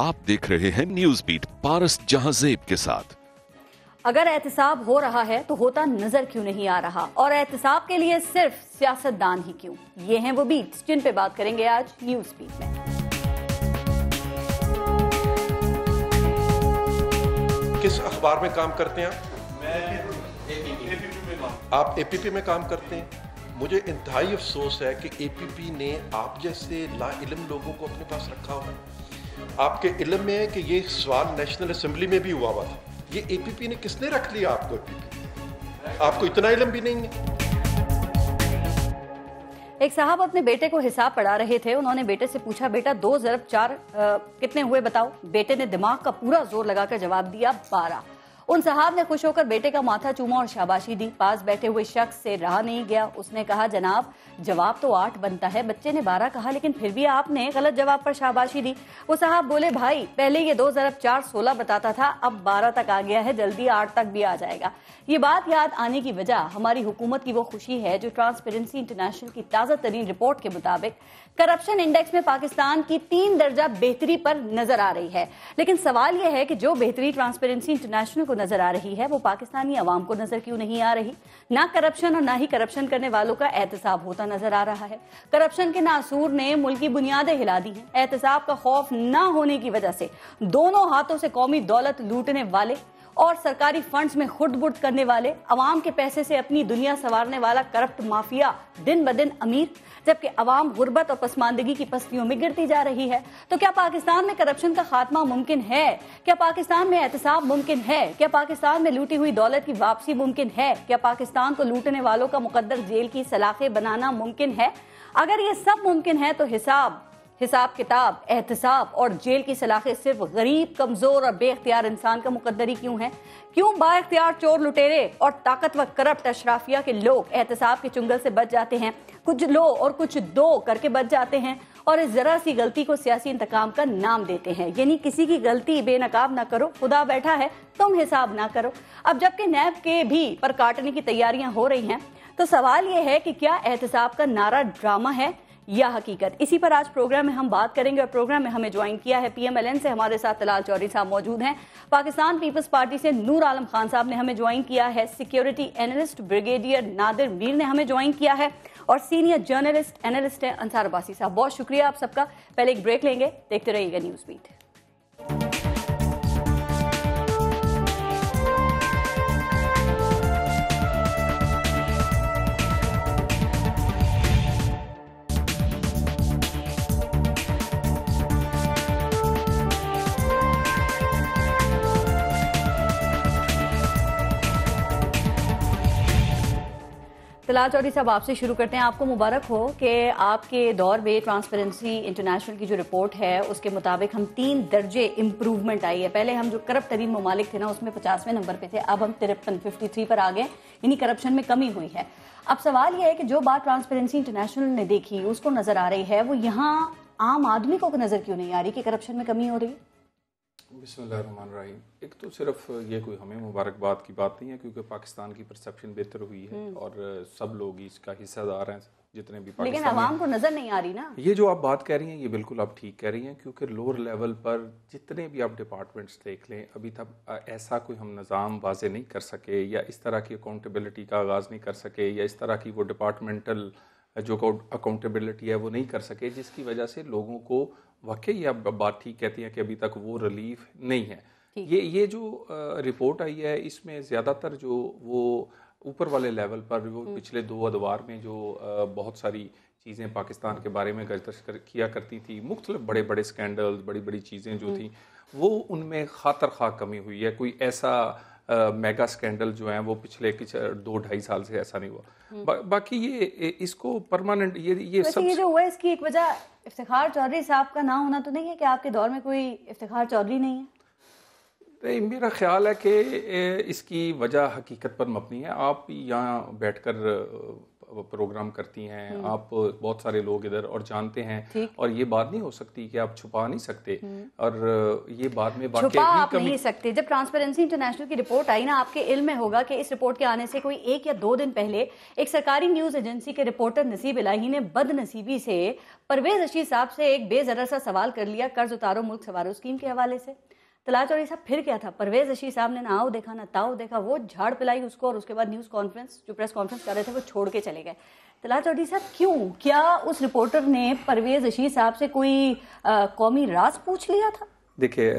आप देख रहे हैं न्यूज बीट पारस जहाजेब के साथ अगर एहतसाब हो रहा है तो होता नजर क्यों नहीं आ रहा और एहतसाब के लिए सिर्फ सियासतदान ही क्यों ये हैं वो बीट जिन पे बात करेंगे आज न्यूज बीट में किस अखबार में काम करते हैं आप आप एपीपी में काम करते हैं मुझे इंतहाई अफसोस है कि एपीपी ने आप जैसे लाइलम लोगों को अपने पास रखा हुआ है आपके इलम में है कि ये सवाल नेशनल असम्बली में भी हुआ हुआ था ये एपीपी ने किसने रख लिया आपको एपीपी आपको इतना इलम भी नहीं है एक साहब अपने बेटे को हिसाब पढ़ा रहे थे उन्होंने बेटे से पूछा बेटा दो जरब चार आ, कितने हुए बताओ बेटे ने दिमाग का पूरा जोर लगाकर जवाब दिया बारह उन साहब ने खुश होकर बेटे का माथा चूमा और शाबाशी दी पास बैठे हुए शख्स से रहा नहीं गया उसने कहा जनाब जवाब तो आठ बनता है बच्चे ने बारह कहा लेकिन फिर भी आपने गलत जवाब पर शाबाशी दी वो साहब बोले भाई पहले ये दो जरब चार सोलह बताता था अब बारह तक आ गया है जल्दी आठ तक भी आ जाएगा ये बात याद आने की वजह हमारी हुकूमत की वो खुशी है जो ट्रांसपेरेंसी इंटरनेशनल की ताज़ा तरीन रिपोर्ट के मुताबिक करप्शन इंडेक्स में पाकिस्तान की तीन दर्जा बेहतरी पर नजर आ रही है लेकिन सवाल यह है कि जो बेहतरी ट्रांसपेरेंसी इंटरनेशनल को नजर आ रही है वो पाकिस्तानी आवाम को नजर क्यों नहीं आ रही ना करप्शन और ना ही करप्शन करने वालों का एहतसाब होता नजर आ रहा है करप्शन के नासूर ने मुल्क की बुनियादें हिला दी हैं एहतसाब का खौफ ना होने की वजह से दोनों हाथों से कौमी दौलत लूटने वाले और सरकारी फंड्स में खुर्द करने वाले अवाम के पैसे से अपनी दुनिया संवारने वाला करप्ट माफिया दिन ब दिन अमीर जबकि अवाम गुर्बत और पसमानदगी की पस्तियों में गिरती जा रही है तो क्या पाकिस्तान में करप्शन का खात्मा मुमकिन है क्या पाकिस्तान में एहतसाब मुमकिन है क्या पाकिस्तान में लूटी हुई दौलत की वापसी मुमकिन है क्या पाकिस्तान को लूटने वालों का मुकदर जेल की सलाखें बनाना मुमकिन है अगर ये सब मुमकिन है तो हिसाब हिसाब किताब एहतसाब और जेल की सलाखें सिर्फ गरीब कमज़ोर और बेख्तियार इंसान का मुकदरी क्यों है क्यों बाख्तियार चोर लुटेरे और ताकतवर करप्ट अशराफिया के लोग एहतसाब के चुंगल से बच जाते हैं कुछ लो और कुछ दो करके बच जाते हैं और इस ज़रा सी गलती को सियासी इंतकाम का नाम देते हैं यानी किसी की गलती बेनकाब ना करो खुदा बैठा है तुम हिसाब ना करो अब जबकि नैब के भी पर काटने की तैयारियां हो रही हैं तो सवाल ये है कि क्या एहतसाब का नारा ड्रामा है यह हकीकत इसी पर आज प्रोग्राम में हम बात करेंगे और प्रोग्राम में हमें ज्वाइन किया है पीएमएलएन से हमारे साथ तलाल चौधरी साहब मौजूद हैं पाकिस्तान पीपल्स पार्टी से नूर आलम खान साहब ने हमें ज्वाइन किया है security analyst brigadier Nadir Mir ने हमें ज्वाइन किया है और सीनियर जर्नलिस्ट एनालिस्ट है अंसार अब्बासी साहब बहुत शुक्रिया आप सबका पहले एक ब्रेक लेंगे देखते रहिएगा न्यूज मीट तलाल चौधरी साहब आपसे शुरू करते हैं आपको मुबारक हो कि आपके दौर में ट्रांसपेरेंसी इंटरनेशनल की जो रिपोर्ट है उसके मुताबिक हम तीन दर्जे इम्प्रूवमेंट आई है पहले हम जो करप्ट तरीन ममालिक थे ना उसमें पचासवें नंबर पे थे अब हम तिरपन फिफ्टी थ्री पर आ गए यानी करप्शन में कमी हुई है अब सवाल यह है कि जो बात ट्रांसपेरेंसी इंटरनेशनल ने देखी उसको नजर आ रही है वो यहाँ आम आदमी को नजर क्यों नहीं आ रही कि करप्शन में कमी हो रही है बिसमीम एक तो सिर्फ ये कोई हमें मुबारकबाद की बात नहीं है क्योंकि पाकिस्तान की परसेप्शन बेहतर हुई है हम्म। और सब लोग इसका हिस्सेदार हैं जितने भी लेकिन आवाम को नजर नहीं आ रही ना ये जो आप बात कह रही हैं ये बिल्कुल आप ठीक कह रही हैं क्योंकि लोअर लेवल पर जितने भी आप डिपार्टमेंट्स देख लें अभी तक ऐसा कोई हम निज़ाम वाजे नहीं कर सके या इस तरह की अकाउंटेबिलिटी का आगाज़ नहीं कर सके या इस तरह की वो डिपार्टमेंटल जो अकाउंटेबिलिटी है वो नहीं कर सके जिसकी वजह से लोगों को वाकई अब बात ठीक कहती है कि अभी तक वो रिलीफ नहीं है ये ये जो रिपोर्ट आई है इसमें ज़्यादातर जो वो ऊपर वाले लेवल पर वो हम्म। पिछले दो अदवार में जो बहुत सारी चीज़ें पाकिस्तान के बारे में गजदश कर, किया करती थी मुख्तलिफ बड़े बड़े स्कैंडल बड़ी बड़ी चीज़ें जो हम्म। थी वो उनमें खातर खा कमी हुई है कोई ऐसा मेगा स्कैंडल जो है वो पिछले कुछ दो ढाई साल से ऐसा नहीं हुआ हम्म। बा, बाकी ये इसको परमानेंट ये ये सब ये जो हुआ इसकी एक वजह इफ्तार चौधरी साहब का ना होना तो नहीं है कि आपके दौर में कोई इफ्तार चौधरी नहीं है नहीं मेरा ख्याल है कि इसकी वजह हकीकत पर मबनी है आप यहाँ बैठकर प्रोग्राम करती हैं हम्म। आप बहुत सारे लोग इधर और जानते हैं और ये बात नहीं हो सकती कि आप छुपा नहीं सकते हम्म। और ये बात में छुपा आप नहीं सकते जब ट्रांसपेरेंसी इंटरनेशनल की रिपोर्ट आई ना आपके इल में होगा कि इस रिपोर्ट के आने से कोई एक या दो दिन पहले एक सरकारी न्यूज एजेंसी के रिपोर्टर नसीब इलाही ने बदनसीबी से परवेज रशीद साहब से एक बेजर सा सवाल कर लिया कर्ज उतारो मुल्क सवारो स्कीम के हवाले से तला चौड़ी साहब फिर क्या था परवेज रशीद साहब ने ना आओ देखा ना ताओ देखा वो झाड़ पिलाई उसको और उसके बाद न्यूज़ कॉन्फ्रेंस जो प्रेस कॉन्फ्रेंस कर रहे थे वो छोड़ के चले गए तला चौधरी साहब क्यों क्या उस रिपोर्टर ने परवेज रशीद साहब से कोई कौमी राज पूछ लिया था देखिए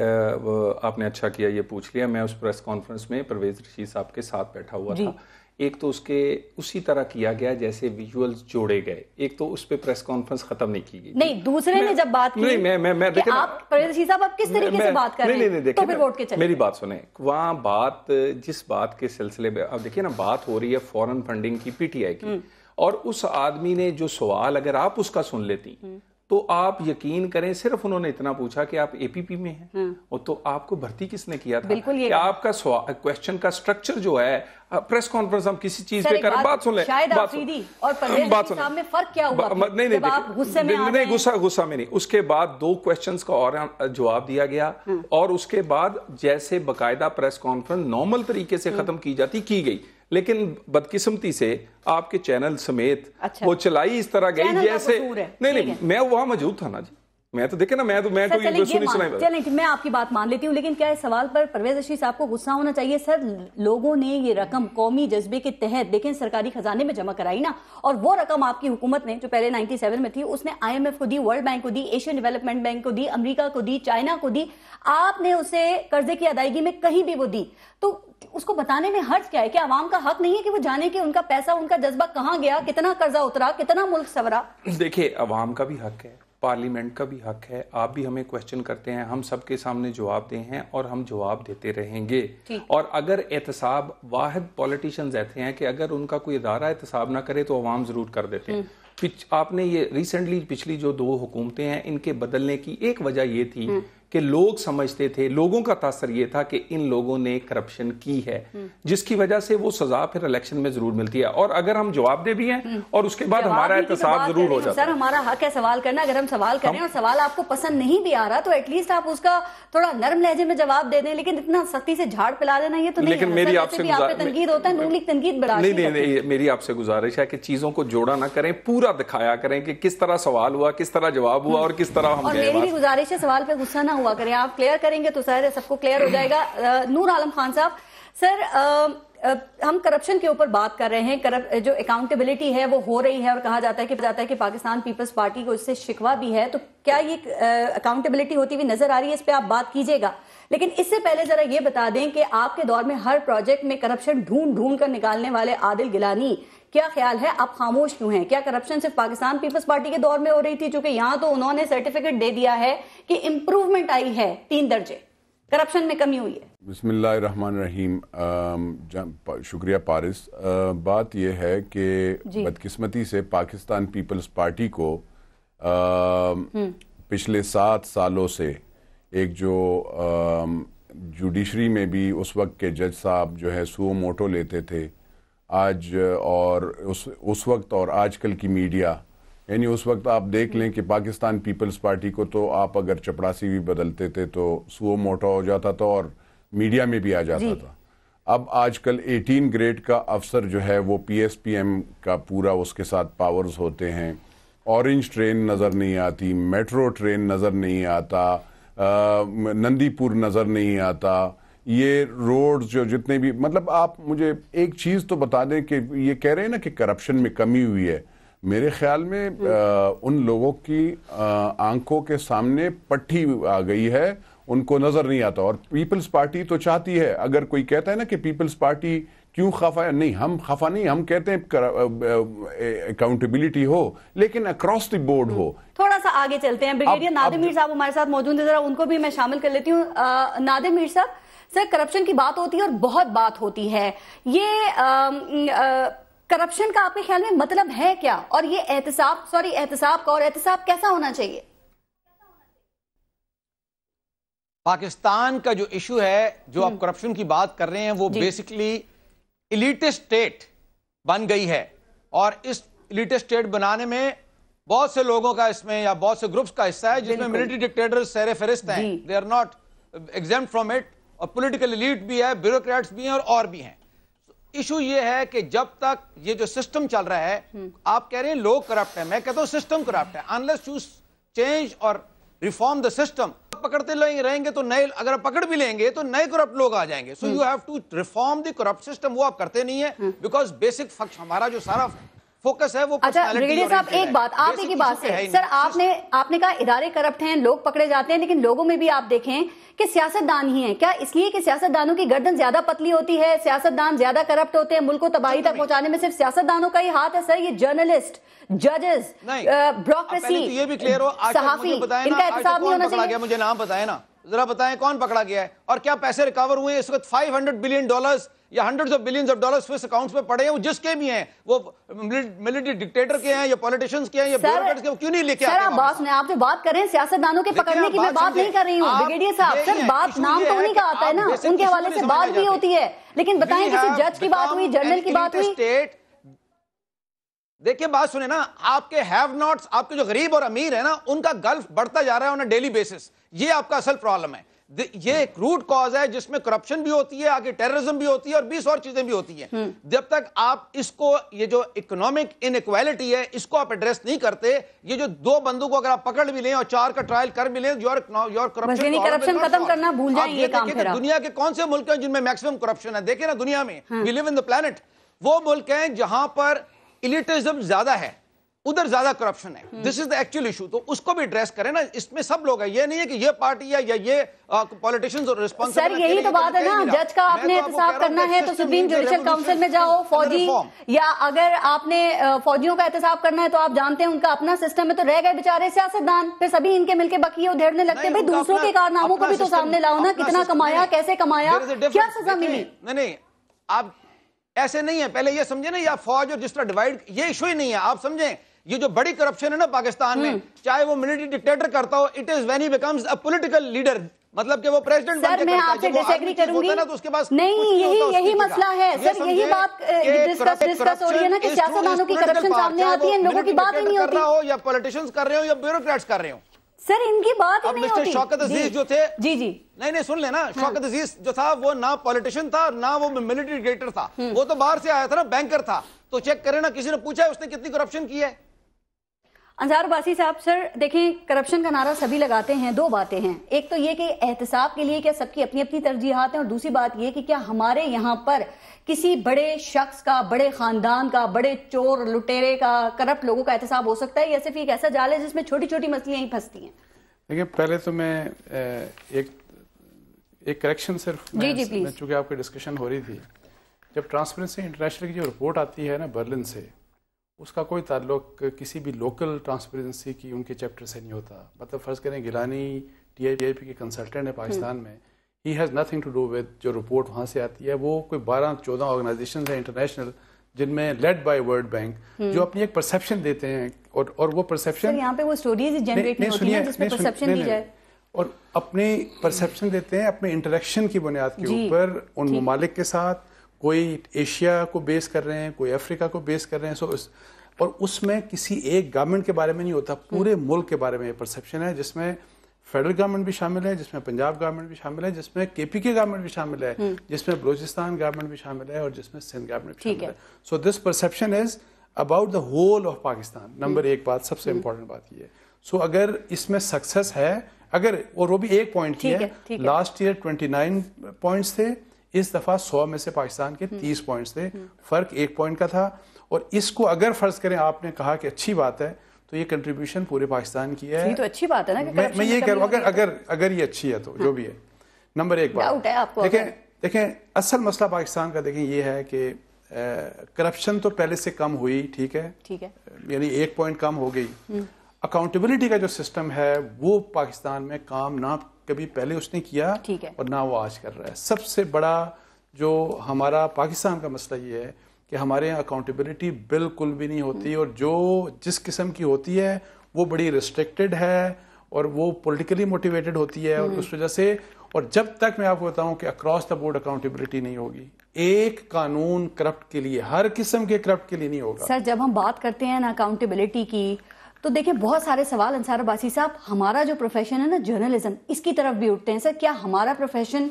आपने अच्छा किया ये पूछ लिया मैं उस प्रेस कॉन्फ्रेंस में परवेज रशीद साहब के साथ बैठा हुआ था एक तो उसके उसी तरह किया गया जैसे विजुअल्स जोड़े गए एक तो उस पर प्रेस कॉन्फ्रेंस खत्म नहीं की गई नहीं दूसरे ने जब बात की नहीं मैं मैं मैं देखिए आप साहब आप किस तरीके से बात कर रहे हैं नहीं नहीं तो देखिए वोट के मेरी बात सुने वहाँ बात जिस बात के सिलसिले में अब देखिए ना बात हो रही है फॉरन फंडिंग की पीटीआई की हम्म। और उस आदमी ने जो सवाल अगर आप उसका सुन लेती हम्म। तो आप यकीन करें सिर्फ उन्होंने इतना पूछा कि आप एपीपी में हैं हम्म। और तो आपको भर्ती किसने किया था बिल्कुल ये कि आपका क्वेश्चन का स्ट्रक्चर जो है प्रेस कॉन्फ्रेंस हम किसी चीज पे करें बात सुन ले बात सुन बात सुन नहीं नहीं नहीं गुस्सा गुस्सा में नहीं उसके बाद दो क्वेश्चन का और जवाब दिया गया हम्म। और उसके बाद जैसे बाकायदा प्रेस कॉन्फ्रेंस नॉर्मल तरीके से हम्म। खत्म की जाती की गई लेकिन बदकिस्मती से आपके चैनल समेत अच्छा। वो चलाई इस तरह गई जैसे नहीं नहीं मैं वहां मौजूद था ना जी मैं तो देखे ना मैं तो मैं तो चले, सुनाई चले मैं आपकी बात मान लेती हूँ लेकिन क्या इस सवाल पर परवेज रशीद साहब को गुस्सा होना चाहिए सर लोगों ने ये रकम कौमी जज्बे के तहत देखें सरकारी खजाने में जमा कराई ना और वो रकम आपकी हुकूमत ने जो पहले 97 में थी उसने आईएमएफ को दी वर्ल्ड बैंक को दी एशियन डेवलपमेंट बैंक को दी अमरीका को दी चाइना को दी आपने उसे कर्जे की अदायगी में कहीं भी वो दी तो उसको बताने में हर्ज क्या है कि आवाम का हक नहीं है कि वो जाने की उनका पैसा उनका जज्बा कहाँ गया कितना कर्जा उतरा कितना मुल्क सवरा देखिए आवाम का भी हक है पार्लियामेंट का भी हक है आप भी हमें क्वेश्चन करते हैं हम सबके सामने जवाब दे हैं और हम जवाब देते रहेंगे और अगर एहतसाब वाहिद पॉलिटिशियंस ऐसे हैं कि अगर उनका कोई इदारा एहतसाब ना करे तो अवाम ज़रूर कर देते हैं हम्म। आपने ये रिसेंटली पिछली जो दो हुकूमतें हैं इनके बदलने की एक वजह ये थी हम्म। कि लोग समझते थे लोगों का तासर यह था कि इन लोगों ने करप्शन की है हम्म। जिसकी वजह से वो सजा फिर इलेक्शन में जरूर मिलती है और अगर हम जवाब दे भी हैं हम्म। और उसके बाद हमारा तो एहतसाब जरूर हो जाता है सर हमारा हक है सवाल करना अगर हम सवाल करें और सवाल आपको पसंद नहीं भी आ रहा तो एटलीस्ट आप उसका थोड़ा नर्म लहजे में जवाब दे दें लेकिन इतना सख्ती से झाड़ पिला देना ये तो लेकिन मेरी आपसे तनकीद होता है नून लीग नहीं नहीं मेरी आपसे गुजारिश है कि चीजों को जोड़ा ना करें पूरा दिखाया करें कि किस तरह सवाल हुआ किस तरह जवाब हुआ और किस तरह हम मेरी भी गुजारिश है सवाल पर गुस्सा ना हुआ करें आप क्लियर करेंगे तो शायद सबको क्लियर हो जाएगा नूर आलम खान साहब सर आ, हम करप्शन के ऊपर बात कर रहे हैं करप जो अकाउंटेबिलिटी है वो हो रही है और कहा जाता है कि जाता है कि पाकिस्तान पीपल्स पार्टी को इससे शिकवा भी है तो क्या ये अकाउंटेबिलिटी होती हुई नजर आ रही है इस पर आप बात कीजिएगा लेकिन इससे पहले जरा ये बता दें कि आपके दौर में हर प्रोजेक्ट में करप्शन ढूंढ ढूंढ कर निकालने वाले आदिल गिलानी क्या ख्याल है आप खामोश क्यों हैं क्या करप्शन सिर्फ पाकिस्तान पीपल्स पार्टी के दौर में हो रही थी चूंकि यहाँ तो उन्होंने सर्टिफिकेट दे दिया है कि इंप्रूवमेंट आई है तीन दर्जे करप्शन में कमी हुई है बिस्मिल्लाहमान रहीम शुक्रिया पारिस बात यह है कि बदकिस्मती से पाकिस्तान पीपल्स पार्टी को आ, हम्म। पिछले सात सालों से एक जो जुडिशरी में भी उस वक्त के जज साहब जो है सुओ मोटो लेते थे आज और उस उस वक्त और आजकल की मीडिया यानी उस वक्त आप देख लें कि पाकिस्तान पीपल्स पार्टी को तो आप अगर चपरासी भी बदलते थे तो सुओ मोटा हो जाता था और मीडिया में भी आ जाता था अब आजकल 18 ग्रेड का अफसर जो है वो पीएसपीएम का पूरा उसके साथ पावर्स होते हैं ऑरेंज ट्रेन नज़र नहीं आती मेट्रो ट्रेन नज़र नहीं आता नंदीपुर नज़र नहीं आता ये रोड जो जितने भी मतलब आप मुझे एक चीज़ तो बता दें कि ये कह रहे हैं ना कि करप्शन में कमी हुई है मेरे ख्याल में आ, हम्म। उन लोगों की आंखों के सामने पट्टी आ गई है उनको नज़र नहीं आता और पीपल्स पार्टी तो चाहती है अगर कोई कहता है ना कि पीपल्स पार्टी क्यों खफा है नहीं हम खफा नहीं हम कहते हैं अकाउंटेबिलिटी हो लेकिन अक्रॉस द बोर्ड हो थोड़ा सा आगे चलते हैं ब्रिगेडियर नादिर मीर साहब हमारे साथ मौजूद है जरा उनको भी मैं शामिल कर लेती हूँ नादिर मीर साहब सर करप्शन की बात होती है और बहुत बात होती है ये करप्शन का आपके ख्याल में मतलब है क्या और ये एहतसाब सॉरी एहतसाब का और एहतसाब कैसा होना चाहिए पाकिस्तान का जो इशू है जो आप करप्शन हम्म। की बात कर रहे हैं वो बेसिकली इलीट स्टेट बन गई है और इस इलीट स्टेट बनाने में बहुत से लोगों का इसमें या बहुत से ग्रुप्स का हिस्सा है जिसमें मिलिट्री डिक्टेटर सैर फहरिस्त हैं they are not exempt from it और पोलिटिकल लीड भी है ब्यूरोक्रेट्स भी हैं और, और भी हैं इशू ये है कि जब तक ये जो सिस्टम चल रहा है हम्म। आप कह रहे हैं लोग करप्ट है मैं कहता हूँ सिस्टम करप्ट है अनलेस यू चेंज और रिफॉर्म द सिस्टम पकड़ते रहेंगे तो नए अगर पकड़ भी लेंगे तो नए करप्ट लोग आ जाएंगे so you have to reform the corrupt system वो आप करते नहीं है बिकॉज बेसिक फंक्शन हमारा जो सारा फोकस है वो अच्छा ब्रिगेडियर साहब एक बात आप एक ही बात से सर आपने आपने कहा इदारे करप्ट हैं लोग पकड़े जाते हैं लेकिन लोगों में भी आप देखें कि सियासतदान ही हैं क्या इसलिए कि सियासतदानों की गर्दन ज्यादा पतली होती है सियासतदान ज्यादा करप्ट होते हैं मुल्क को तबाही तक पहुंचाने में सिर्फ सियासतदानों का ही हाथ है सर ये जर्नलिस्ट जजेस ब्रोक्रेसी ये भी क्लियर हो सहाफी इनका नहीं होना चाहिए मुझे नाम बताए ना जरा बताएं कौन पकड़ा गया है और क्या पैसे रिकवर हुए इस वक्त 500 बिलियन डॉलर्स या hundreds of billions of dollars Swiss accounts में पड़े हैं वो जिसके भी हैं वो मिलिट्री डिक्टेटर के हैं या पॉलिटिशियंस के हैं या के वो क्यों नहीं लेके आते हैं बात आप जो बात करें सियासतदानों के पकड़ने की मैं बात नहीं कर रही हूँ ब्रिगेडियर साहब सर बात नाम तो उन्हीं का आता है ना उनके हवाले से बात भी होती है लेकिन बताएं किसी जज हाँ, की बात हुई जनरल की बात हुई स्टेट देखिए बात सुने ना आपके हैव नॉट्स आपके जो गरीब और अमीर है ना उनका गल्फ बढ़ता जा रहा है ऑन अ डेली बेसिस ये आपका असल प्रॉब्लम है ये एक रूट कॉज है जिसमें करप्शन भी होती है आगे टेररिज्म भी होती है और बीस और चीजें भी होती हैं हम्म। जब तक आप इसको ये जो इकोनॉमिक इनक्वालिटी है इसको आप एड्रेस नहीं करते ये जो दो बंदू को अगर आप पकड़ भी लें और चार का ट्रायल कर भी लें योर योर करप्शन करप्शन खत्म करना भूल जाए दुनिया के कौन से मुल्क हैं जिनमें मैक्सिमम करप्शन है देखे ना दुनिया में we live in the planet वो मुल्क हैं जहां पर इलिटरिज्म ज्यादा है उधर ज्यादा करप्शन है this is the actual issue तो उसको भी ड्रेस करें ना इसमें सब लोग है ये नहीं है कि ये पार्टी है या ये पॉलिटिशियंस और सर यही तो बात है ना जज का आपने एहतसाब तो करना है तो सुप्रीम जुडिशियल काउंसिल में जाओ फौजी या अगर आपने फौजियों का एहतसाब करना है तो आप जानते हैं उनका अपना सिस्टम है तो रह गए बेचारे सियासतदान फिर सभी इनके मिलकर बकिए उधेड़ने लगते हैं भाई दूसरों के कारनामों को भी तो सामने लाओ ना कितना कमाया कैसे कमाया क्या सजा मिली नहीं नहीं आप ऐसे नहीं है पहले ये समझे ना या फौज और जिस तरह डिवाइड ये इशू ही नहीं है आप समझें ये जो बड़ी करप्शन है ना पाकिस्तान में हम्म। चाहे वो मिलिट्री डिक्टेटर करता हो it is when he becomes a political leader मतलब कि वो प्रेसिडेंट सर मैं आपसे डिसएग्री करूंगी ना तो उसके पास नहीं यही यही मसला है सर यही बात डिस्कस डिस्कस हो रही है ना कि सियासतदानों की करप्शन सामने आती है इन लोगों की बात ही नहीं होती हो या पॉलिटिशियंस कर रहे हो या ब्यूरोक्रेट्स कर रहे हो सर इनकी बात ही नहीं होती शौकत अजीज जो थे जी जी नहीं नहीं सुन लेना हाँ। शौकत अजीज जो था वो ना पॉलिटिशियन था ना वो मिलिट्री डिक्टेटर था हम्म। वो तो बाहर से आया था ना बैंकर था तो चेक करें ना किसी ने पूछा है उसने कितनी करप्शन की है अंजार बासी साहब सर देखें करप्शन का नारा सभी लगाते हैं दो बातें हैं एक तो ये कि एहतसाब के लिए क्या सबकी अपनी अपनी तरजीहत हैं और दूसरी बात ये कि क्या हमारे यहाँ पर किसी बड़े शख्स का बड़े खानदान का बड़े चोर लुटेरे का करप्ट लोगों का एहतसाब हो सकता है या सिर्फ एक ऐसा जाल है जिसमें छोटी छोटी मछलियाँ ही फंसती हैं देखिए पहले तो मैं एक एक करेक्शन सिर्फ जी जी प्लीज चूंकि आपकी डिस्कशन हो रही थी जब ट्रांसपेरेंसी इंटरनेशनल की जो रिपोर्ट आती है ना बर्लिन से उसका कोई ताल्लुक किसी भी लोकल ट्रांसपेरेंसी की उनके चैप्टर से नहीं होता मतलब फ़र्ज़ करें गिलानी टी आई पी के कंसल्टेंट है पाकिस्तान हम्म। में ही has nothing to do with जो रिपोर्ट वहाँ से आती है वो कोई बारह चौदह ऑर्गेनाइजेशन हैं इंटरनेशनल जिनमें लेड बाय वर्ल्ड बैंक जो अपनी एक परसेप्शन देते हैं और और वो परसेप्शन यहाँ पे वो स्टोरीज जनरेट नहीं होती हैं जिसमें परसेप्शन दी जाए और अपनी परसेप्शन देते हैं अपने इंटरेक्शन की बुनियाद के ऊपर उन ममालिक के साथ कोई एशिया को बेस कर रहे हैं कोई अफ्रीका को बेस कर रहे हैं सो इस, और उसमें किसी एक गवर्नमेंट के बारे में नहीं होता पूरे हम्म। मुल्क के बारे में परसेप्शन है जिसमें फेडरल गवर्नमेंट भी शामिल है जिसमें पंजाब गवर्नमेंट भी शामिल है जिसमें केपीके गवर्नमेंट भी शामिल है हम्म। जिसमें बलोचिस्तान गवर्नमेंट भी शामिल है और जिसमें सिंध गवर्नमेंट भी शामिल है so this perception is about the whole of Pakistan number एक बात सबसे इंपॉर्टेंट हम्म। बात यह सो अगर इसमें सक्सेस है अगर और वो भी एक पॉइंट की है, last year twenty nine points थे इस दफा सौ में से पाकिस्तान के तीस पॉइंट थे फर्क एक पॉइंट का था और इसको अगर फर्ज करें आपने कहा कि अच्छी बात है तो ये कंट्रीब्यूशन पूरे पाकिस्तान की है तो अच्छी बात है ना कि मैं, मैं ये कह रहा हूँ अगर अगर अगर ये अच्छी है तो जो हाँ। भी है नंबर एक बात देखें देखें असल मसला पाकिस्तान का देखें ये है कि करप्शन तो पहले से कम हुई ठीक है ठीक है यानी एक पॉइंट कम हो गई अकाउंटेबिलिटी हम्म। का जो सिस्टम है वो पाकिस्तान में काम ना कभी पहले उसने किया और ना वो आज कर रहा है सबसे बड़ा जो हमारा पाकिस्तान का मसला ये है कि हमारे यहाँ अकाउंटेबिलिटी बिल्कुल भी नहीं होती हम्म। और जो जिस किस्म की होती है वो बड़ी रिस्ट्रिक्टेड है और वो पॉलिटिकली मोटिवेटेड होती है और उस हम्म। वजह से और जब तक मैं आपको बताऊं कि अक्रॉस द बोर्ड अकाउंटेबिलिटी नहीं होगी एक कानून करप्ट के लिए हर किस्म के करप्ट के लिए नहीं होगा सर जब हम बात करते हैं ना अकाउंटेबिलिटी की तो देखिए बहुत सारे सवाल अंसार अबासी साहब हमारा जो प्रोफेशन है ना जर्नलिज्म इसकी तरफ भी उठते हैं सर क्या हमारा प्रोफेशन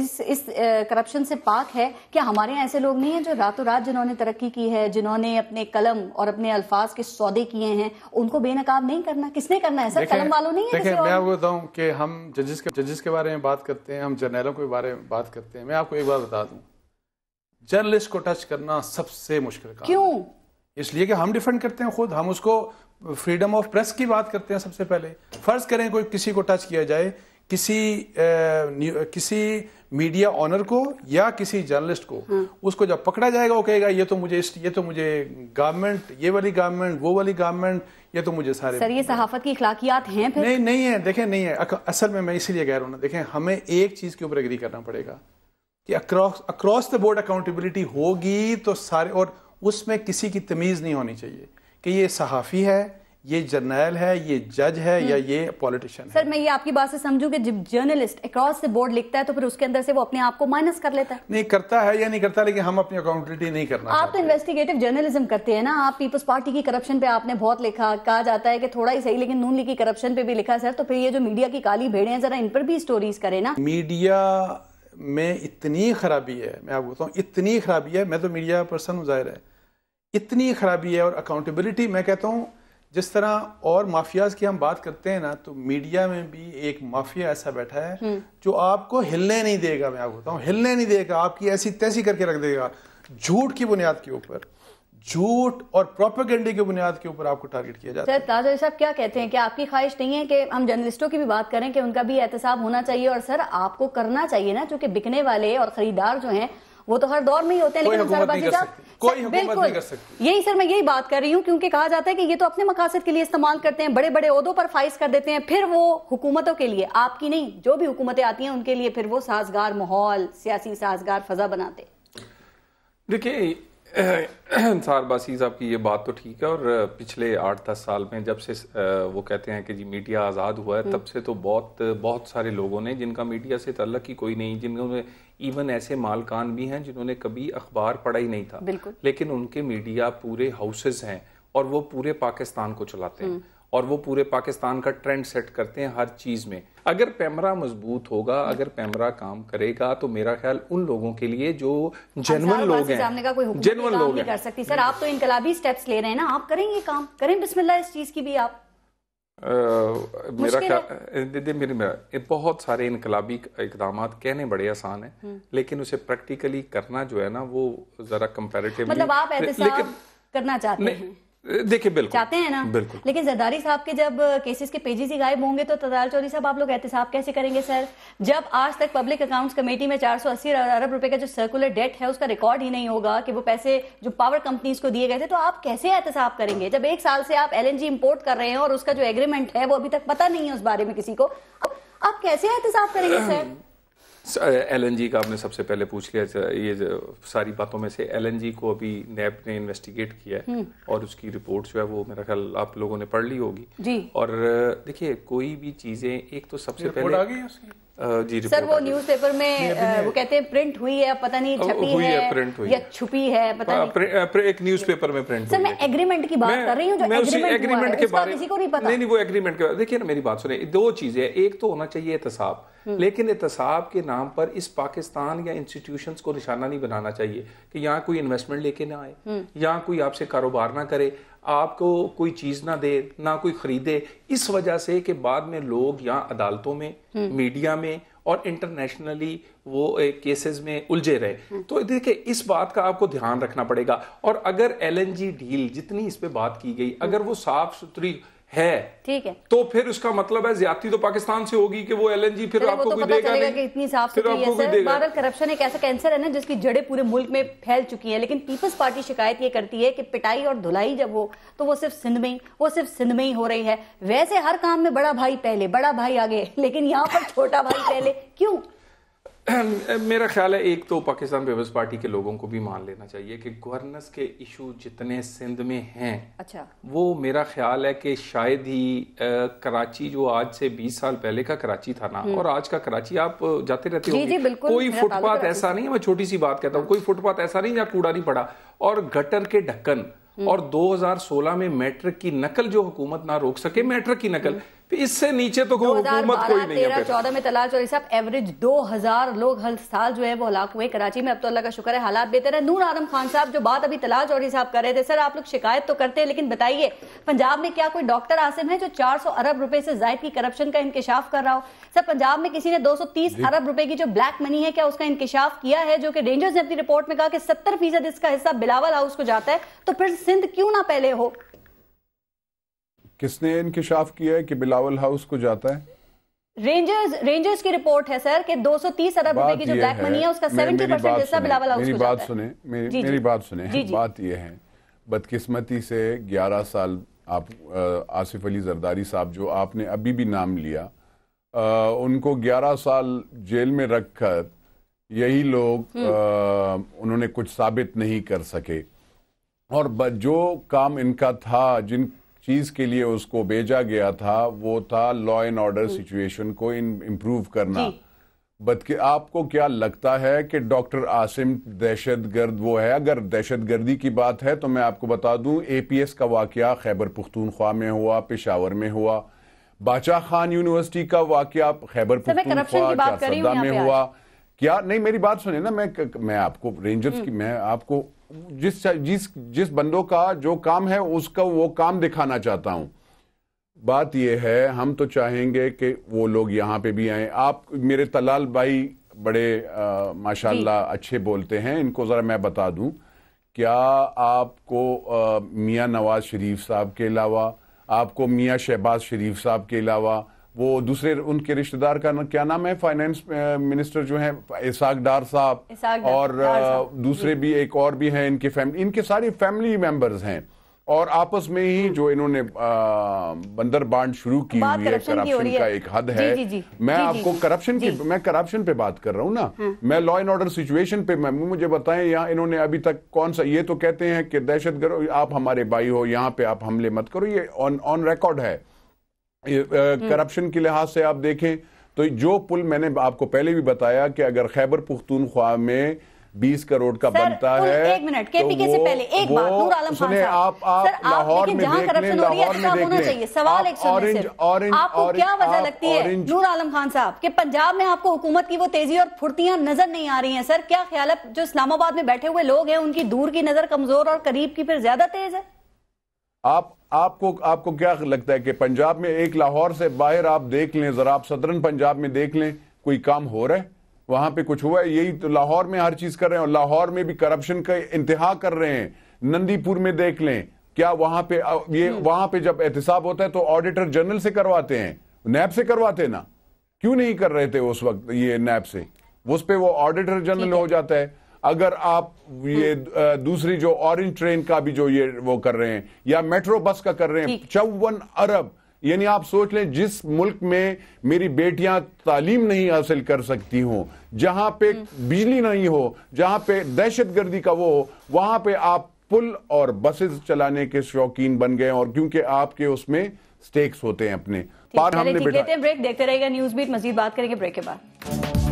इस इस करप्शन से पाक है क्या हमारे यहाँ ऐसे लोग नहीं हैं जो रातों रात जिन्होंने तरक्की की है जिन्होंने अपने कलम और अपने अल्फाज के सौदे किए हैं उनको बेनकाब नहीं करना किसने करना है सर कलम वालों नहीं है मैं आपको बताऊँ कि हम जजेस के जजेस के बारे में बात करते हैं हम जर्नलों के बारे में बात करते हैं मैं आपको एक बार बता दूँ जर्नलिस्ट को टच करना सबसे मुश्किल क्यों इसलिए कि हम डिफेंड करते हैं खुद हम उसको फ्रीडम ऑफ प्रेस की बात करते हैं सबसे पहले फर्ज करें कोई किसी को टच किया जाए किसी ए, किसी मीडिया ऑनर को या किसी जर्नलिस्ट को हाँ। उसको जब पकड़ा जाएगा वो कहेगा ये तो मुझे ये तो मुझे गवर्नमेंट ये वाली गवर्नमेंट वो वाली गवर्नमेंट ये तो मुझे सारे सर ये सहाफत की अखलाकियात हैं फिर नहीं नहीं है देखें नहीं है असल में मैं इसीलिए कह रहा हूँ ना देखें हमें एक चीज़ के ऊपर एग्री करना पड़ेगा कि across across the board accountability होगी तो सारे और उसमें किसी की तमीज़ नहीं होनी चाहिए कि ये सहाफ़ी है ये जर्नल है ये जज है या हम्म। ये पॉलिटिशियन सर मैं ये आपकी बात से समझूं कि जब जर्नलिस्ट अक्रॉस से बोर्ड लिखता है तो फिर उसके अंदर से वो अपने आप को माइनस कर लेता है नहीं करता है या नहीं करता लेकिन हम अपनी अकाउंटेबिलिटी नहीं करना आप तो इन्वेस्टिगेटिव जर्नलिज्म करते हैं ना आप पीपल्स पार्टी की करप्शन पे आपने बहुत लिखा कहा जाता है कि थोड़ा ही सही लेकिन नून लीग की करप्शन पे भी लिखा सर तो फिर ये जो मीडिया की काली भेड़े हैं जरा इन पर भी स्टोरीज करे ना मीडिया में इतनी खराबी है मैं आपको बताऊँ इतनी खराबी है मैं तो मीडिया पर्सन हूँ जाहिर है इतनी खराबी है और अकाउंटेबिलिटी मैं कहता हूँ जिस तरह और माफियाज की हम बात करते हैं ना तो मीडिया में भी एक माफिया ऐसा बैठा है हम्म। जो आपको हिलने नहीं देगा मैं आपको बताऊँ हिलने नहीं देगा आपकी ऐसी तैसी करके रख देगा झूठ की बुनियाद के ऊपर झूठ और प्रोपेगेंडे की बुनियाद के ऊपर आपको टारगेट किया जाता है सर ताजर साहब क्या कहते हैं कि आपकी ख्वाहिश नहीं है कि हम जर्नलिस्टों की भी बात करें कि उनका भी एहतसाब होना चाहिए और सर आपको करना चाहिए ना क्योंकि बिकने वाले और खरीदार जो हैं वो तो हर दौर में ही होते हैं लेकिन सर बाकी कोई बिल्कुल यही सर मैं यही बात कर रही हूँ क्योंकि कहा जाता है कि ये तो अपने मकासद के लिए इस्तेमाल करते हैं बड़े बड़े उहदों पर फाइज कर देते हैं फिर वो हुकूमतों के लिए आपकी नहीं जो भी हुकूमतें आती हैं उनके लिए फिर वो साजगार माहौल सियासी साजगार फजा बनाते देखिए सार बासी साहब की ये बात तो ठीक है और पिछले आठ दस साल में जब से वो कहते हैं कि जी मीडिया आज़ाद हुआ है हम्म। तब से तो बहुत बहुत सारे लोगों ने जिनका मीडिया से तल्लक ही कोई नहीं जिन्होंने इवन ऐसे मालकान भी हैं जिन्होंने कभी अखबार पढ़ा ही नहीं था लेकिन उनके मीडिया पूरे हाउसेज हैं और वो पूरे पाकिस्तान को चलाते हैं हम्म। और वो पूरे पाकिस्तान का ट्रेंड सेट करते हैं हर चीज़ में अगर पैमरा मजबूत होगा अगर पैमरा काम करेगा तो मेरा ख्याल उन लोगों के लिए जो अच्छा, जेनवन लोग हैं जेनवन लोग हैं कर सकती सर आप तो इनकलाबी स्टेप्स ले रहे हैं ना आप करेंगे काम करें बिस्मिल्लाह इस चीज़ की भी आप आ, मेरा का, मेरी मेरा बहुत सारे इनकलाबी इकदाम कहने बड़े आसान है हम्म। लेकिन उसे प्रैक्टिकली करना जो है ना वो जरा कंपेरेटिव मतलब आप करना चाहते हैं देखिए बिल्कुल चाहते हैं ना बिल्कुल लेकिन जरदारी साहब के जब केसेस के पेजेस ही गायब होंगे तो तदार चौधरी साहब आप लोग एहतसाब कैसे करेंगे सर जब आज तक पब्लिक अकाउंट्स कमेटी में 480 अरब रुपए का जो सर्कुलर डेट है उसका रिकॉर्ड ही नहीं होगा कि वो पैसे जो पावर कंपनीज को दिए गए थे तो आप कैसे एहतसाब करेंगे जब एक साल से आप एल इंपोर्ट कर रहे हैं और उसका जो एग्रीमेंट है वो अभी तक पता नहीं है उस बारे में किसी को आप कैसे एहतसाब करेंगे सर एलएनजी का आपने सबसे पहले पूछ लिया ये सारी बातों में से एलएनजी को अभी नैब ने इन्वेस्टिगेट किया है हम्म। और उसकी रिपोर्ट जो है वो मेरा ख्याल आप लोगों ने पढ़ ली होगी जी और देखिए कोई भी चीज़ें एक तो सबसे पहले आ गई उसकी जी सर वो न्यूज़पेपर में वो कहते हैं प्रिंट हुई है पता नहीं छपी हुई है, है प्रिंट हुई या छुपी है पता हाँ, नहीं प्रे, प्र, एक न्यूज़पेपर में प्रिंट सर मैं एग्रीमेंट की बात कर रही हूँ मैं उसी एग्रीमेंट के बारे किसी को नहीं पता नहीं नहीं वो एग्रीमेंट के देखिए ना मेरी बात सुने दो चीजें एक तो होना चाहिए एहतसाब हम्म। लेकिन एहतसाब के नाम पर इस पाकिस्तान या इंस्टीट्यूशंस को निशाना नहीं बनाना चाहिए कि यहाँ कोई इन्वेस्टमेंट लेके ना आए हम्म। यहाँ कोई आपसे कारोबार ना करे आपको कोई चीज़ ना दे ना कोई ख़रीदे इस वजह से कि बाद में लोग यहाँ अदालतों में हम्म। मीडिया में और इंटरनेशनली वो केसेस में उलझे रहे हम्म। तो देखिए इस बात का आपको ध्यान रखना पड़ेगा और अगर एलएनजी डील जितनी इस पे बात की गई अगर हम्म। वो साफ सुथरी है ठीक है तो फिर उसका मतलब है ज्यादा तो पाकिस्तान से होगी कि वो एल एन जी फिर आपको तो देगा नहीं कि इतनी साफ फिर आपको कोई देगा बहरहाल करप्शन एक ऐसा कैंसर है ना जिसकी जड़ें पूरे मुल्क में फैल चुकी हैं लेकिन पीपल्स पार्टी शिकायत ये करती है कि पिटाई और धुलाई जब हो तो वो सिर्फ सिंध में ही वो सिर्फ सिंध में ही हो रही है वैसे हर काम में बड़ा भाई पहले बड़ा भाई आगे लेकिन यहाँ पर छोटा भाई पहले क्यों मेरा ख्याल है एक तो पाकिस्तान पीपल्स पार्टी के लोगों को भी मान लेना चाहिए कि गवर्नेंस के इशू जितने सिंध में हैं अच्छा वो मेरा ख्याल है कि शायद ही आ, कराची जो आज से 20 साल पहले का कराची था ना हम्म। और आज का कराची आप जाते रहते हो कोई फुटपाथ ऐसा नहीं मैं छोटी सी बात कहता हूँ कोई फुटपाथ ऐसा नहीं जहाँ कूड़ा नहीं पड़ा और गटर के ढक्कन हम्म। और 2016 में मैट्रिक की नकल जो हुकूमत ना रोक सके मैट्रिक की नकल हम्म। इससे नीचे तो हुकूमत कोई नहीं है चौदह में तलाश चौरी साहब एवरेज दो हजार लोग हर साल जो है वो हलाक हुए कराची में अब तो अल्लाह का शुक्र है हालात बेहतर है नूर आलम खान साहब जो बात अभी तलाश चौरी साहब कर रहे थे सर आप लोग शिकायत तो करते हैं लेकिन बताइए पंजाब में क्या कोई डॉक्टर आसिम है जो 400 अरब रुपए से जायद की करप्शन का इंकशाफ कर रहा हो सर पंजाब में किसी ने 230 अरब रुपए की जो ब्लैक मनी है क्या उसका इंकशाफ किया है जो कि रेंजर्स ने अपनी रिपोर्ट में कहा कि सत्तर फीसद इसका हिस्सा बिलावल हाउस को जाता है तो फिर सिंध क्यों ना पहले हो किसने इनकशाफ किया है कि बिलावल हाउस को जाता है रेंजर्स रेंजर्स की रिपोर्ट है सर कि 230 अरब रुपए की जो ब्लैक मनी है उसका 70 परसेंट हिस्सा बिलावल हाउस मेरी बात सुने मेरी, बात सुने बात यह है बदकिस्मती से ग्यारह साल आप आसिफ अली जरदारी साहब जो आपने अभी भी नाम लिया आ, उनको 11 साल जेल में रखकर यही लोग आ, हम्म। उन्होंने कुछ साबित नहीं कर सके और जो काम इनका था जिन चीज के लिए उसको भेजा गया था वो था लॉ एंड ऑर्डर सिचुएशन को इम्प्रूव करना बल्कि आपको क्या लगता है कि डॉक्टर आसिम दहशत गर्द वो है अगर दहशत गर्दी की बात है तो मैं आपको बता दूं एपीएस का वाक़ खैबर पुख्तूनख्वा में हुआ पेशावर में हुआ बाचा खान यूनिवर्सिटी का वाक़ खैबर पुख्तूनख्वा में हुआ क्या नहीं मेरी बात सुने ना मैं मैं आपको रेंजर्स की हम्म। मैं आपको जिस जिस जिस बंदों का जो काम है उसका वो काम दिखाना चाहता हूं बात यह है हम तो चाहेंगे कि वो लोग यहाँ पे भी आए आप मेरे तलाल भाई बड़े माशाल्लाह अच्छे बोलते हैं इनको ज़रा मैं बता दूं क्या आपको मियाँ नवाज शरीफ साहब के अलावा आपको मियाँ शहबाज शरीफ साहब के अलावा वो दूसरे उनके रिश्तेदार का ना, क्या नाम है फाइनेंस मिनिस्टर जो है इसाक डार साहब और दार दूसरे भी एक और भी हैं इनके फैमिली इनके सारे फैमिली मेंबर्स हैं और आपस में ही जो इन्होंने बंदर बांट शुरू की हुई है करप्शन का एक हद है जी, जी, जी, मैं आपको करप्शन की मैं करप्शन पे बात कर रहा हूँ ना हाँ। मैं लॉ एंड ऑर्डर सिचुएशन पे मैं मुझे बताएं यहाँ इन्होंने अभी तक कौन सा ये तो कहते हैं कि दहशत गर्द आप हमारे भाई हो यहाँ पे आप हमले मत करो ये ऑन ऑन रिकॉर्ड है करप्शन हम्म। के लिहाज से आप देखें तो जो पुल मैंने आपको पहले भी बताया कि अगर खैबर पुख्तूनख्वा में 20 करोड़ का बनता है एक मिनट केपीके तो से पहले एक बात नूर आलम खान साहब आप आप लाहौर में जहां करप्शन हो रही है ऐसा सवाल एक ऑरेंज ऑरेंज आपको क्या वजह लगती है नूर आलम खान साहब कि पंजाब में आपको हुकूमत की वो तेजी और फुर्तियां नजर नहीं आ रही हैं सर क्या ख्याल है जो इस्लामाबाद में बैठे हुए लोग हैं उनकी दूर की नजर कमजोर और करीब की फिर ज्यादा तेज है आप आपको आपको क्या लगता है कि पंजाब में एक लाहौर से बाहर आप देख लें जरा आप सदरन पंजाब में देख लें कोई काम हो रहा है वहां पे कुछ हुआ है यही तो लाहौर में हर चीज कर रहे हैं और लाहौर में भी करप्शन का इंतहा कर रहे हैं नंदीपुर में देख लें क्या वहां पे ये हम्म। वहां पे जब एहतसाब होता है तो ऑडिटर जनरल से करवाते हैं नैब से करवाते ना क्यों नहीं कर रहे थे उस वक्त ये नैब से उस पर वो ऑडिटर जनरल हो जाता है अगर आप ये हम्म। दूसरी जो ऑरेंज ट्रेन का भी जो ये वो कर रहे हैं या मेट्रो बस का कर रहे हैं चौवन अरब यानी आप सोच लें जिस मुल्क में मेरी बेटियां तालीम नहीं हासिल कर सकती हों जहां पे हम्म। बिजली नहीं हो जहां पे दहशतगर्दी का वो हो वहां पे आप पुल और बसेस चलाने के शौकीन बन गए और क्योंकि आपके उसमें स्टेक्स होते हैं अपने पार हमने ब्रेक देखते रहेगा न्यूज बीट मजीद बात करेंगे ब्रेक के बाद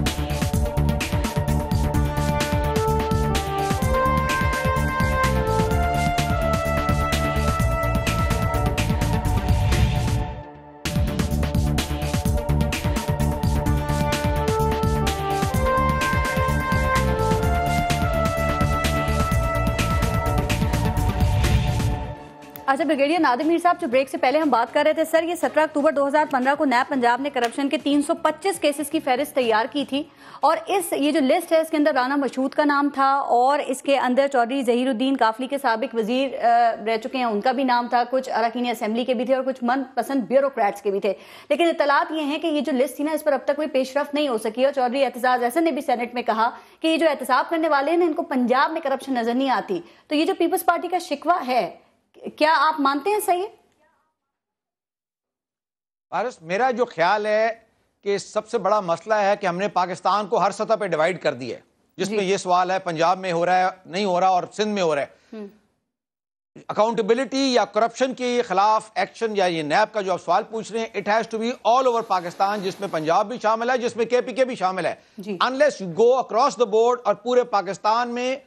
अच्छा ब्रिगेडियर नादमीर साहब जो ब्रेक से पहले हम बात कर रहे थे सर ये 17 अक्टूबर 2015 को नैब पंजाब ने करप्शन के 325 केसेस की फहरिस्त तैयार की थी और इस ये जो लिस्ट है इसके अंदर राना मशहूद का नाम था और इसके अंदर चौधरी जहीरुद्दीन काफली के सबक वजीर रह चुके हैं उनका भी नाम था कुछ अरकनी असम्बली के भी थे और कुछ मनपसंद ब्यूरोक्रेट्स के भी थे लेकिन इतलात ये हैं कि ये जो लिस्ट थी ना इस पर अब तक कोई पेशरफ नहीं हो सकी और चौधरी एहतजाज ऐसा ने भी सेनेट में कहा कि ये जो एहतसाब करने वाले हैं ना इनको पंजाब में करप्शन नजर नहीं आती तो ये जो पीपल्स पार्टी का शिकवा है क्या आप मानते हैं सही पारस मेरा जो ख्याल है कि सबसे बड़ा मसला है कि हमने पाकिस्तान को हर सतह पे डिवाइड कर दिया है जिसमें ये सवाल है पंजाब में हो रहा है नहीं हो रहा और सिंध में हो रहा है अकाउंटेबिलिटी हम्म। या करप्शन के खिलाफ एक्शन या ये नैब का जो आप सवाल पूछ रहे हैं it has to be all over Pakistan जिसमें पंजाब भी शामिल है जिसमें केपीके भी शामिल है unless you go across the board और पूरे पाकिस्तान में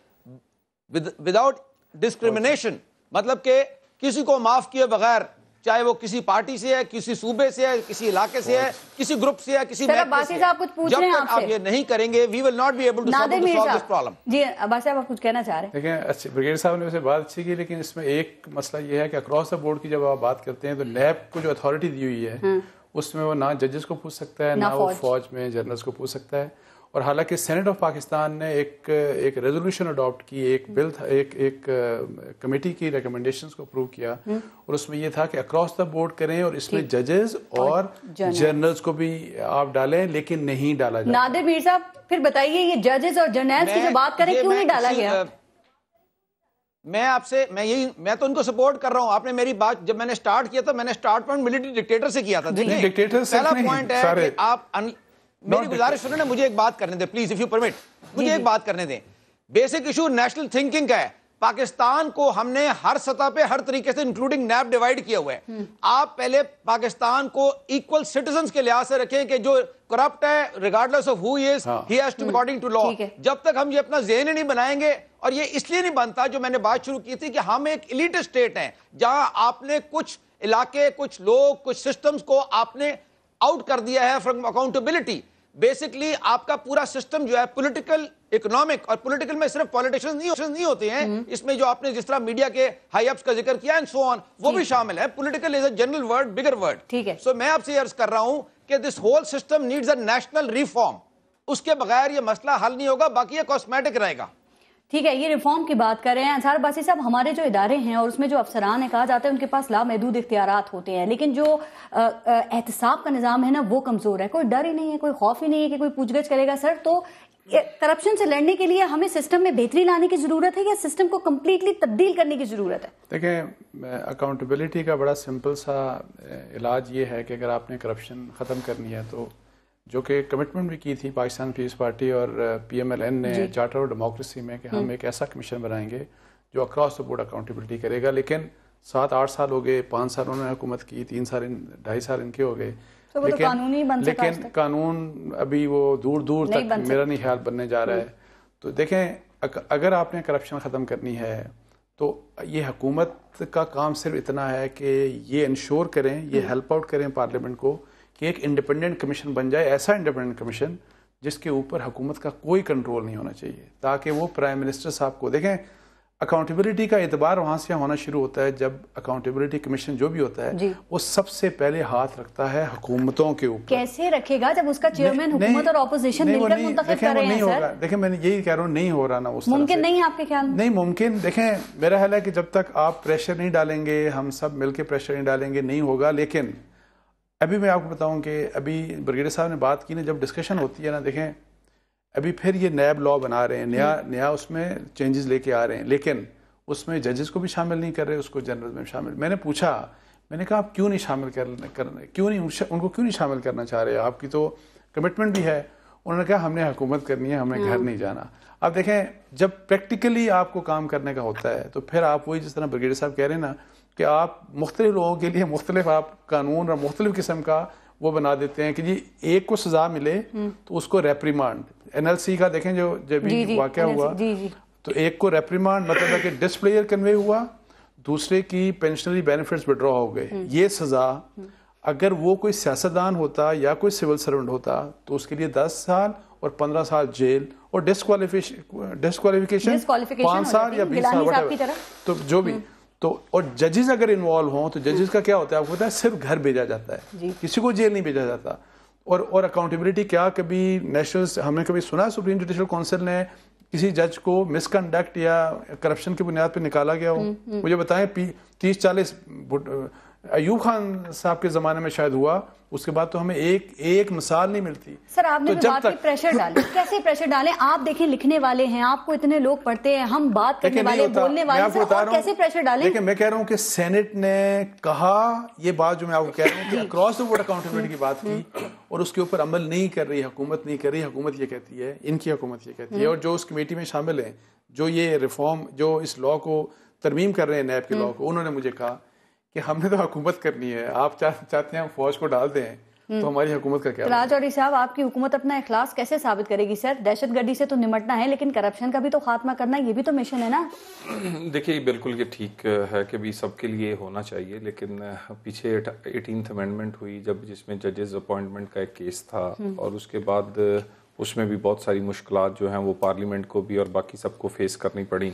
विदाउट डिस्क्रिमिनेशन मतलब कि किसी को माफ किए बगैर चाहे वो किसी पार्टी से है किसी सूबे से है किसी इलाके से है किसी ग्रुप से है किसी बासी साहब कुछ पूछ रहे हैं आप ये नहीं करेंगे we will not be able to solve this problem जी साहब आप कुछ कहना चाह रहे हैं देखिए ब्रिगेड साहब ने वैसे बात अच्छी की लेकिन इसमें एक मसला ये है कि अक्रॉस द बोर्ड की जब आप बात करते हैं तो नैब को जो अथॉरिटी दी हुई है हाँ। उसमें वो ना जजेस को पूछ सकता है ना वो फौज में जर्नल्स को पूछ सकता है और हालांकि सेनेट ऑफ पाकिस्तान ने एक एक रेजोल्यूशन अडॉप्ट की एक बिल था एक एक कमेटी की रिकमेंडेशंस को अप्रूव किया हम्म। और उसमें यह था कि अक्रॉस द बोर्ड करें और इसमें जजेस और जर्नल्स को भी आप डालें लेकिन नहीं डाला जाए नादिर मीर साहब फिर बताइए ये जजेस और जर्नल्स की जो बात करें क्यों नहीं डाला गया मैं आपसे मैं यही मैं तो उनको सपोर्ट कर रहा हूं आपने मेरी बात जब मैंने स्टार्ट किया था मैंने स्टार्ट पॉइंट मिलिट्री डिक्टेटर से किया था डिक्टेटर पहला पॉइंट है कि आप मेरी गुजारिश सुनो ना मुझे एक बात करने दे प्लीज इफ यू परमिट मुझे एक बात करने दें बेसिक इशू नेशनल थिंकिंग का है पाकिस्तान को हमने हर सतह पे हर तरीके से इंक्लूडिंग नैप डिवाइड किया हुआ है आप पहले पाकिस्तान को इक्वल सिटीजन के लिहाज से रखें कि जो करप्ट है regardless of who is he has to according to law जब तक हम ये अपना जेन नहीं बनाएंगे और ये इसलिए नहीं बनता जो मैंने बात शुरू की थी कि हम एक इलीट स्टेट हैं जहां आपने कुछ इलाके कुछ लोग कुछ सिस्टम्स को आपने आउट कर दिया है फ्रॉम अकाउंटेबिलिटी बेसिकली आपका पूरा सिस्टम जो है पॉलिटिकल इकोनॉमिक और पॉलिटिकल में सिर्फ पॉलिटिशियंस नहीं नहीं होते हैं हम्म। इसमें जो आपने जिस तरह मीडिया के हाई अप्स का जिक्र किया एंड सो ऑन वो भी शामिल है political is a general word bigger word ठीक है सो so, मैं आपसे अर्ज कर रहा हूं कि this whole system needs a national reform उसके बगैर ये मसला हल नहीं होगा बाकी ये कॉस्मेटिक रहेगा ठीक है ये रिफॉर्म की बात कर रहे हैं अंसार बासी साहब हमारे जो इदारे हैं और उसमें जो अफसरान है कहा जाता है उनके पास लामहदूद इख्तियार होते हैं लेकिन जो एहतसाब का निज़ाम है ना वो कमज़ोर है कोई डर ही नहीं है कोई खौफ ही नहीं है कि कोई पूछगछ करेगा सर तो करप्शन से लड़ने के लिए हमें सिस्टम में बेहतरी लाने की ज़रूरत है या सिस्टम को कम्प्लीटली तब्दील करने की ज़रूरत है देखें अकाउंटेबिलिटी का बड़ा सिंपल सा इलाज ये है कि अगर आपने करप्शन ख़त्म करनी है तो जो कि कमिटमेंट भी की थी पाकिस्तान पीपल्स पार्टी और पीएमएलएन uh, ने चार्टर ऑफ डेमोक्रेसी में कि हम हम्म। एक ऐसा कमीशन बनाएंगे जो अक्रॉस द बोर्ड अकाउंटेबिलिटी करेगा लेकिन सात आठ साल हो गए पाँच साल उन्होंने हुकूमत की तीन साल ढाई साल इनके हो गए तो लेकिन तो लेकिन कानून अभी वो दूर दूर तक मेरा नहीं ख्याल बनने जा रहा है हम्म। तो देखें अगर आपने करप्शन ख़त्म करनी है तो ये हुकूमत का काम सिर्फ इतना है कि ये इंश्योर करें ये हेल्प हम्म। आउट करें पार्लियामेंट को कि एक इंडिपेंडेंट कमीशन बन जाए ऐसा इंडिपेंडेंट कमीशन जिसके ऊपर हुकूमत का कोई कंट्रोल नहीं होना चाहिए ताकि वो प्राइम मिनिस्टर साहब को देखें अकाउंटेबिलिटी का एतबार वहाँ से होना शुरू होता है जब अकाउंटेबिलिटी कमीशन जो भी होता है वो सबसे पहले हाथ रखता है हुकूमतों के ऊपर कैसे रखेगा जब उसका चेयरमैन हुकूमत और ऑपोजिशन मिलकर देखें, कर रहे हैं सर देखें मैंने यही कह रहा हूँ नहीं हो रहा ना उस मुमकिन नहीं आपके ख्याल नहीं मुमकिन देखें मेरा ख्याल है कि जब तक आप प्रेशर नहीं डालेंगे हम सब मिलकर प्रेशर नहीं डालेंगे नहीं होगा लेकिन अभी मैं आपको बताऊं कि अभी ब्रिगेडियर साहब ने बात की ना जब डिस्कशन होती है ना देखें अभी फिर ये नैब लॉ बना रहे हैं नया हम्म। नया उसमें चेंजेस लेके आ रहे हैं लेकिन उसमें जजेस को भी शामिल नहीं कर रहे उसको जनरल में शामिल मैंने पूछा मैंने कहा आप क्यों नहीं शामिल कर, क्यों नहीं उनको क्यों नहीं शामिल करना चाह रहे आपकी तो कमिटमेंट भी है उन्होंने कहा हमने हुकूमत करनी है हमें घर हम्म। नहीं जाना अब देखें जब प्रैक्टिकली आपको काम करने का होता है तो फिर आप वही जिस तरह ब्रिगेडियर साहब कह रहे हैं ना कि आप मुख्तलि लोगों के लिए मुख्तलिफ आप कानून और मुख्तलिफ किस्म का वो बना देते हैं कि जी एक को सजा मिले हम्म। तो उसको रेप्रीमांड एन एल सी का देखें जो जब वाक़ हुआ जी जी। तो एक को रेप्रीमांड मतलब है कि डिस्प्लेयर कन्वे हुआ दूसरे की पेंशनरी बेनिफिट्स विड्रॉ हो गए हम्म। ये सज़ा हम्म। अगर वो कोई सियासतदान होता या कोई सिविल सर्वेंट होता तो उसके लिए दस साल और पंद्रह साल जेल और डिस्कालिफिकेशन डिस्कालिफिकेशन पाँच साल या बीस साल तो जो भी तो और जजेस अगर इन्वॉल्व हों तो जजेस का क्या होता है आपको पता है सिर्फ घर भेजा जाता है किसी को जेल नहीं भेजा जाता और और अकाउंटेबिलिटी क्या कभी नेशनल हमने कभी सुना सुप्रीम जुडिशल काउंसिल ने किसी जज को मिसकंडक्ट या करप्शन की बुनियाद पर निकाला गया हो हम्म, हम्म। मुझे बताएं तीस चालीस अयूब खान साहब के जमाने में शायद हुआ उसके बाद तो हमें एक एक मिसाल नहीं मिलती सर आपने तो जब तक प्रेशर डाले कैसे प्रेशर डाले आप देखिए लिखने वाले हैं आपको इतने लोग पढ़ते हैं हम बात करने वाले बोलने वाले सर, और कैसे प्रेशर डाले देखिए मैं कह रहा हूँ कि सेनेट ने कहा ये बात जो मैं आपको कह रहा हूँ क्रॉस बोर्ड अकाउंटेबिलिटी की बात की और उसके ऊपर अमल नहीं कर रही हुकूमत नहीं कर रही हुकूमत ये कहती है इनकी हुकूमत ये कहती है हम्म। और जो उस कमेटी में शामिल है जो ये रिफॉर्म जो इस लॉ को तरमीम कर रहे हैं नैब के लॉ हम्म। को उन्होंने मुझे कहा कि हमने तो हुकूमत करनी है आप चा, चाहते हैं हम फौज को डाल दें हम्म। तो हमारी हुकूमत का क्या राज और साहब आपकी हुकूमत अपना अखलास कैसे साबित करेगी सर दहशत गर्दी से तो निमटना है लेकिन करप्शन का भी तो खात्मा करना ये भी तो मिशन है ना देखिए बिल्कुल ये ठीक है कि भी सबके लिए होना चाहिए लेकिन पीछे एटीन अमेंडमेंट हुई जब जिसमें जजेस अपॉइंटमेंट का एक केस था हम्म। और उसके बाद उसमें भी बहुत सारी मुश्किल जो हैं वो पार्लियामेंट को भी और बाकी सबको फेस करनी पड़ी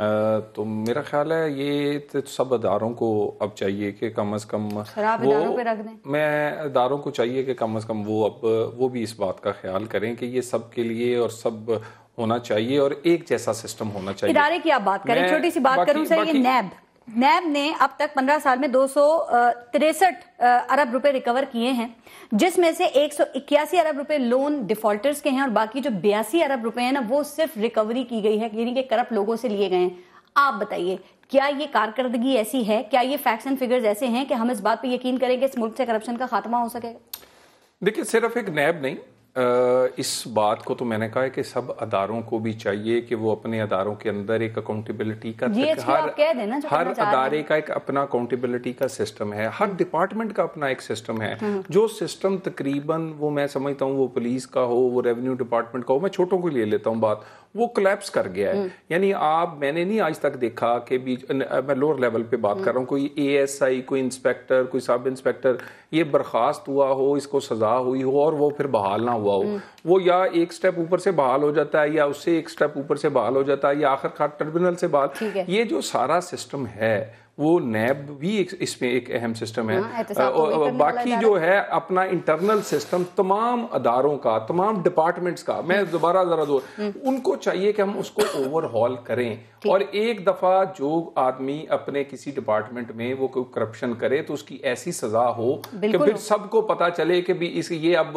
तो मेरा ख्याल है ये तो सब अदारों को अब चाहिए कि कम अज़ कम वो पे रख दें मैं अदारों को चाहिए कि कम अज़ कम वो अब वो भी इस बात का ख्याल करें कि ये सब के लिए और सब होना चाहिए और एक जैसा सिस्टम होना चाहिए इदारे की आप बात करें छोटी सी बात करूं सर ये नैब नैब ने अब तक 15 साल में दो अरब रुपए रिकवर किए हैं जिसमें से एक अरब रुपए लोन डिफॉल्टर्स के हैं और बाकी जो बयासी अरब रुपए हैं ना वो सिर्फ रिकवरी की गई है यानी कि करप्ट लोगों से लिए गए हैं आप बताइए क्या ये कारकर्दगी ऐसी है क्या ये फैक्ट्स एंड फिगर्स ऐसे हैं कि हम इस बात पर यकीन करें कि इस मुल्क से करप्शन का खात्मा हो सकेगा देखिए सिर्फ एक नैब नहीं इस बात को तो मैंने कहा है कि सब अदारों को भी चाहिए कि वो अपने अदारों के अंदर एक अकाउंटेबिलिटी का हर हर अदारे का एक अपना अकाउंटेबिलिटी का सिस्टम है हर डिपार्टमेंट का अपना एक सिस्टम है हम्म। जो सिस्टम तकरीबन वो मैं समझता हूँ वो पुलिस का हो वो रेवेन्यू डिपार्टमेंट का हो मैं छोटों को ले लेता हूँ बात वो कलेप्स कर गया है हम्म। यानी आप मैंने नहीं आज तक देखा कि बीच मैं लोअर लेवल पे बात कर रहा हूँ हम्म। कोई एएसआई कोई इंस्पेक्टर कोई सब इंस्पेक्टर ये बर्खास्त हुआ हो इसको सजा हुई हो और वो फिर बहाल ना हुआ हो हम्म। वो या एक स्टेप ऊपर से बहाल हो जाता है या उससे एक स्टेप ऊपर से बहाल हो जाता है या आखिरकार ट्रिब्यूनल से बहाल ये जो सारा सिस्टम है वो नैब भी एक, इसमें एक अहम सिस्टम है और हाँ, तो बाकी जो है अपना इंटरनल सिस्टम तमाम अदारों का तमाम डिपार्टमेंट्स का मैं हम्म। दोबारा ज़रा जोर हम्म। उनको चाहिए कि हम उसको ओवरहॉल करें और एक दफा जो आदमी अपने किसी डिपार्टमेंट में वो कोई करप्शन करे तो उसकी ऐसी सजा हो कि फिर सबको पता चले कि भी इस ये अब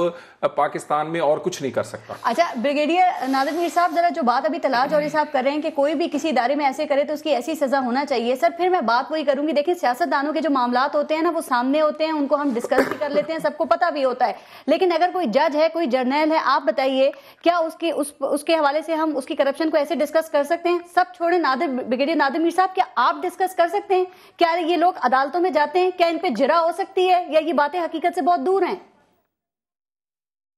पाकिस्तान में और कुछ नहीं कर सकता अच्छा ब्रिगेडियर नादर मीर साहब जरा जो बात अभी तलाश और साहब कर रहे हैं कि कोई भी किसी इदारे में ऐसे करे तो उसकी ऐसी सजा होना चाहिए सर फिर मैं बात वही करूंगी देखिए सियासतदानों के जो मामला होते हैं ना वो सामने होते हैं उनको हम डिस्कस भी कर लेते हैं सबको पता भी होता है लेकिन अगर कोई जज है कोई जर्नल है आप बताइए क्या उसकी उसके हवाले से हम उसकी करप्शन को ऐसे डिस्कस कर सकते हैं सब छोड़े हैं नादिर ब्रिगेडियर नादिर मीर साहब क्या आप डिस्कस कर सकते हैं क्या ये लोग अदालतों में जाते हैं क्या इन पे जिरा हो सकती है या ये बातें हकीकत से बहुत दूर हैं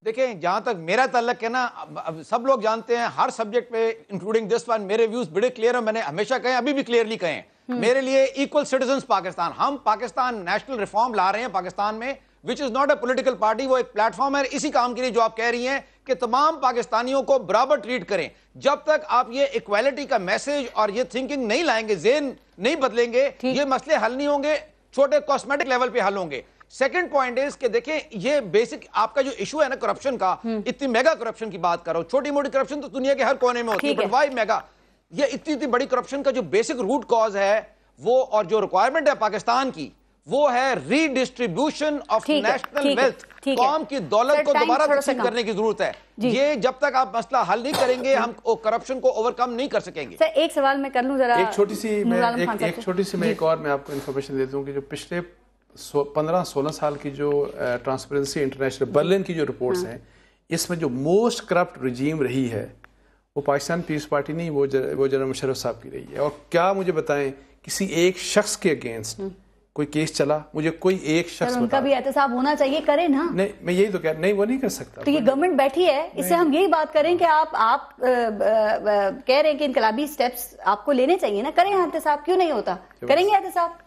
देखें जहाँ तक मेरा तल्लक है ना सब लोग जानते हैं हर सब्जेक्ट पे इंक्लूडिंग दिस वन मेरे व्यूज बड़े क्लियर है मैंने हमेशा कहे अभी भी क्लियरली कहे हम्म। मेरे लिए इक्वल सिटीजन पाकिस्तान हम पाकिस्तान नेशनल रिफॉर्म ला रहे हैं पाकिस्तान में which is not a political party वो एक प्लेटफॉर्म है इसी काम के लिए जो आप कह रही हैं कि तमाम पाकिस्तानियों को बराबर ट्रीट करें जब तक आप ये इक्वालिटी का मैसेज और ये थिंकिंग नहीं लाएंगे जेन नहीं बदलेंगे ये मसले हल नहीं होंगे छोटे कॉस्मेटिक लेवल पे हल होंगे सेकेंड पॉइंट इज के देखें ये बेसिक आपका जो इशू है ना करप्शन का हम्म। इतनी मेगा करप्शन की बात करो छोटी मोटी करप्शन तो दुनिया के हर कोने में होती है वाई मेगा ये इतनी इतनी बड़ी करप्शन का जो बेसिक रूट कॉज है वो और जो रिक्वायरमेंट है पाकिस्तान की वो है रीडिस्ट्रीब्यूशन ऑफ नेशनल वेल्थ कौम की दौलत को दोबारा तकसीम करने की जरूरत है ये जब तक आप मसला हल नहीं करेंगे हम करप्शन को ओवरकम नहीं कर सकेंगे सर एक सवाल मैं कर लूं जरा एक छोटी सी मैं एक, एक छोटी सी मैं एक और मैं आपको इन्फॉर्मेशन देता हूँ कि जो पिछले पंद्रह सोलह साल की जो ट्रांसपेरेंसी इंटरनेशनल बर्लिन की जो रिपोर्ट हाँ। हैं इसमें जो मोस्ट करप्ट रिजीम रही है वो पाकिस्तान पीपल्स पार्टी नहीं वो वो जनरल मुशरफ साहब की रही है और क्या मुझे बताएं किसी एक शख्स के अगेंस्ट कोई केस चला मुझे कोई एक शख्स उनका भी एहतसाब होना चाहिए करे ना नहीं मैं यही तो कह नहीं वो नहीं कर सकता तो ये गवर्नमेंट बैठी है इससे हम यही बात करें कि आप आप कह रहे हैं कि इनकलाबी स्टेप्स आपको लेने चाहिए ना करें एहतसाब क्यों नहीं होता करेंगे एहतसाब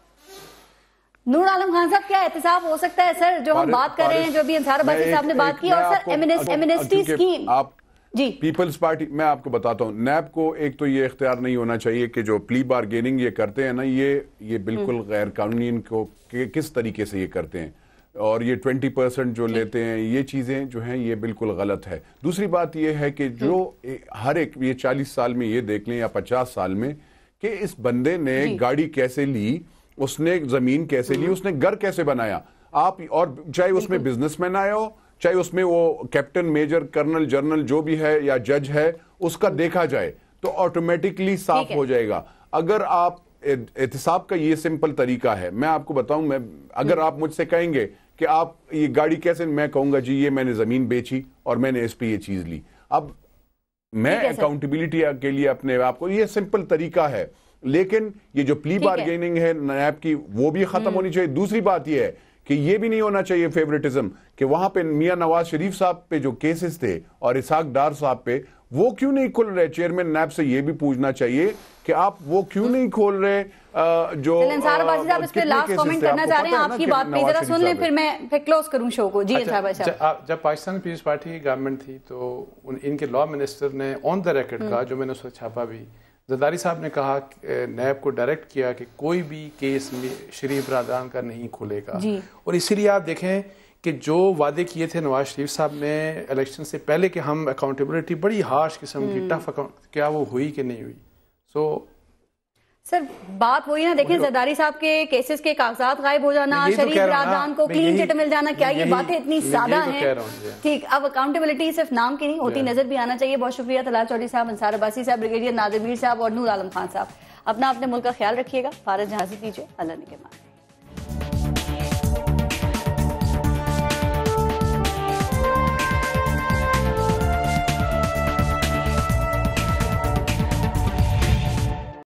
नूर आलम खान साहब क्या एहतसाब हो सकता है सर जो हम बात कर रहे हैं जो भी अंसार साहब ने बात की और सर एमनेस्टी स्कीम आप जी पीपल्स पार्टी मैं आपको बताता हूँ नैब को एक तो ये इख्तियार नहीं होना चाहिए कि जो प्ली बारगेनिंग ये करते हैं ना ये ये बिल्कुल हम्म। गैर कानूनी इनको किस तरीके से ये करते हैं और ये ट्वेंटी परसेंट जो लेते हैं ये चीज़ें जो हैं ये बिल्कुल गलत है दूसरी बात ये है कि जो हम्म। हर एक ये चालीस साल में ये देख लें या पचास साल में कि इस बंदे ने गाड़ी कैसे ली उसने ज़मीन कैसे ली हम्म। उसने घर कैसे बनाया आप और चाहे उसमें बिजनेसमैन आया हो चाहे उसमें वो कैप्टन मेजर कर्नल जनरल जो भी है या जज है उसका देखा जाए तो ऑटोमेटिकली साफ हो जाएगा अगर आप एहतसाब का ये सिंपल तरीका है मैं आपको बताऊं मैं अगर हम्म। आप मुझसे कहेंगे कि आप ये गाड़ी कैसे मैं कहूंगा जी ये मैंने जमीन बेची और मैंने इस पर यह चीज ली अब मैं अकाउंटेबिलिटी के लिए अपने आपको ये सिंपल तरीका है लेकिन ये जो प्ली बार्गेनिंग है नैब की वो भी खत्म होनी हम्म। चाहिए दूसरी बात यह है कि ये भी नहीं होना चाहिए फेवरेटिज्म कि वहां पे मियां नवाज शरीफ साहब पे जो केसेस थे और इसाक डार साहब पे वो क्यों नहीं खुल रहे चेयरमैन नैब से ये भी पूछना चाहिए कि आप वो क्यों नहीं खोल रहे जो मैं क्लोज शो को अच्छा, जब पाकिस्तान पीपल्स पार्टी की गवर्नमेंट थी तो इनके लॉ मिनिस्टर ने ऑन द रिकॉर्ड कहा हम्म। जो मैंने उस छापा भी जरदारी साहब ने कहा नैब को डायरेक्ट किया कि कोई भी केस में शरीफ रादान का नहीं खुलेगा और इसीलिए आप देखें कि जो वादे किए थे नवाज शरीफ साहब ने इलेक्शन से पहले कि हम अकाउंटेबिलिटी बड़ी हार्श किस्म की टफ हम्म। अकाउंट क्या वो हुई कि नहीं हुई सो so, सर बात वही ना देखें तो- जरदारी साहब के केसेस के कागजात गायब हो जाना शरीफ तो रादान को क्लीन चिट मिल जाना क्या ये बातें इतनी सादा तो हैं ठीक अब अकाउंटेबिलिटी सिर्फ नाम की नहीं होती नजर भी आना चाहिए बहुत शुक्रिया तलाल चौधरी साहब अंसार अब्बासी साहब ब्रिगेडियर नाजमीर साहब और नूर आलम खान साहब अपना अपने मुल्क का ख्याल रखिएगा भारत जहाजी कीजिए अल्लाह ने के बाद